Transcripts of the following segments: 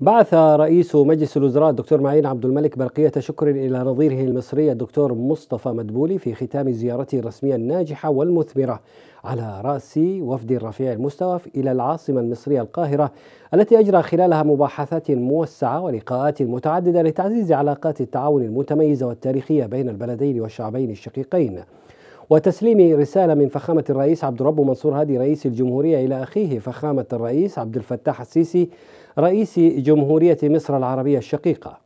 بعث رئيس مجلس الوزراء الدكتور معين عبد الملك برقية شكر إلى نظيره المصري الدكتور مصطفى مدبولي في ختام زيارته الرسمية الناجحة والمثمرة على رأس وفد رفيع المستوى إلى العاصمة المصرية القاهرة التي أجرى خلالها مباحثات موسعة ولقاءات متعددة لتعزيز علاقات التعاون المتميزة والتاريخية بين البلدين والشعبين الشقيقين وتسليم رسالة من فخامة الرئيس عبد ربه منصور هادي رئيس الجمهورية إلى أخيه فخامة الرئيس عبد الفتاح السيسي رئيس جمهورية مصر العربية الشقيقة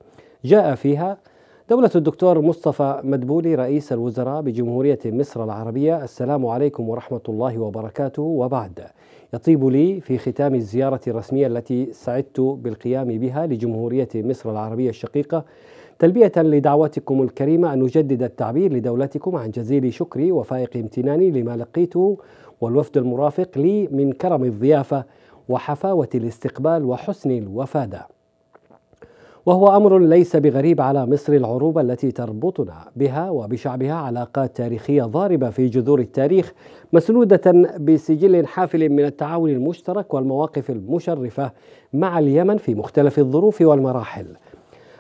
جاء فيها دولة الدكتور مصطفى مدبولي رئيس الوزراء بجمهورية مصر العربية السلام عليكم ورحمة الله وبركاته وبعد يطيب لي في ختام الزيارة الرسمية التي سعدت بالقيام بها لجمهورية مصر العربية الشقيقة تلبية لدعوتكم الكريمة أن أجدد التعبير لدولتكم عن جزيل شكري وفائق امتناني لما لقيته والوفد المرافق لي من كرم الضيافة وحفاوة الاستقبال وحسن الوفادة. وهو أمر ليس بغريب على مصر العروبة التي تربطنا بها وبشعبها علاقات تاريخية ضاربة في جذور التاريخ مسنودة بسجل حافل من التعاون المشترك والمواقف المشرفة مع اليمن في مختلف الظروف والمراحل.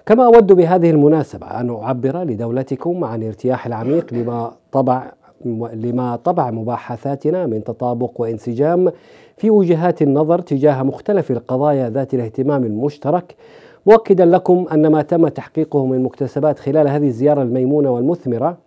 كما أود بهذه المناسبة أن أعبر لدولتكم عن ارتياح العميق لما طبع لما طبع مباحثاتنا من تطابق وانسجام في وجهات النظر تجاه مختلف القضايا ذات الاهتمام المشترك مؤكدا لكم أن ما تم تحقيقه من مكتسبات خلال هذه الزيارة الميمونة والمثمرة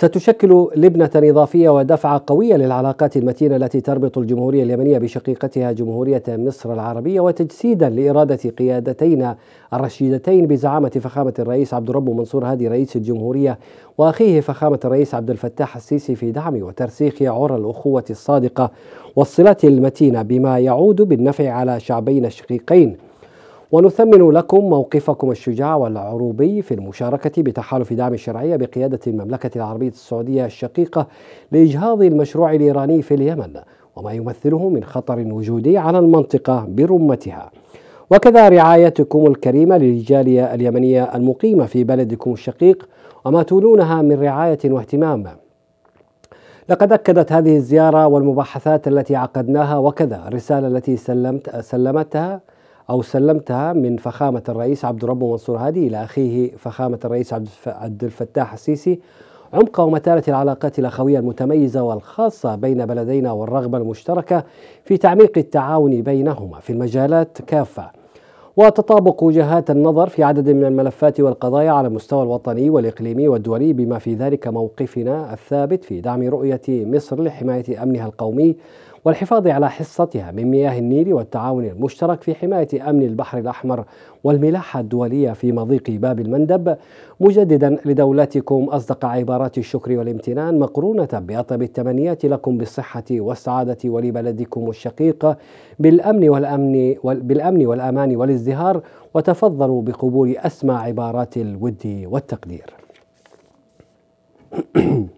ستشكل لبنة إضافية ودفعة قوية للعلاقات المتينة التي تربط الجمهورية اليمنية بشقيقتها جمهورية مصر العربية وتجسيدا لإرادة قيادتين الرشيدتين بزعامة فخامة الرئيس عبد الرب منصور هادي رئيس الجمهورية وأخيه فخامة الرئيس عبد الفتاح السيسي في دعم وترسيخ عرى الأخوة الصادقة والصلات المتينة بما يعود بالنفع على شعبين الشقيقين ونثمن لكم موقفكم الشجاع والعروبي في المشاركة بتحالف دعم الشرعية بقيادة المملكة العربية السعودية الشقيقة لإجهاض المشروع الإيراني في اليمن وما يمثله من خطر وجودي على المنطقة برمتها وكذا رعايتكم الكريمة للجالية اليمنية المقيمة في بلدكم الشقيق وما تولونها من رعاية واهتمام لقد أكدت هذه الزيارة والمباحثات التي عقدناها وكذا الرسالة التي سلمت سلمتها أو سلمتها من فخامة الرئيس عبد ربه منصور هادي إلى أخيه فخامة الرئيس عبد الفتاح السيسي عمق ومتانة العلاقات الأخوية المتميزة والخاصة بين بلدينا والرغبة المشتركة في تعميق التعاون بينهما في المجالات كافة وتطابق وجهات النظر في عدد من الملفات والقضايا على المستوى الوطني والإقليمي والدولي بما في ذلك موقفنا الثابت في دعم رؤية مصر لحماية أمنها القومي والحفاظ على حصتها من مياه النيل والتعاون المشترك في حماية أمن البحر الأحمر والملاحة الدولية في مضيق باب المندب مجددا لدولتكم أصدق عبارات الشكر والامتنان مقرونة بأطيب التمنيات لكم بالصحة والسعادة ولبلدكم الشقيق بالأمن والأمن بالأمن والأمان والازدهار وتفضلوا بقبول أسمى عبارات الود والتقدير.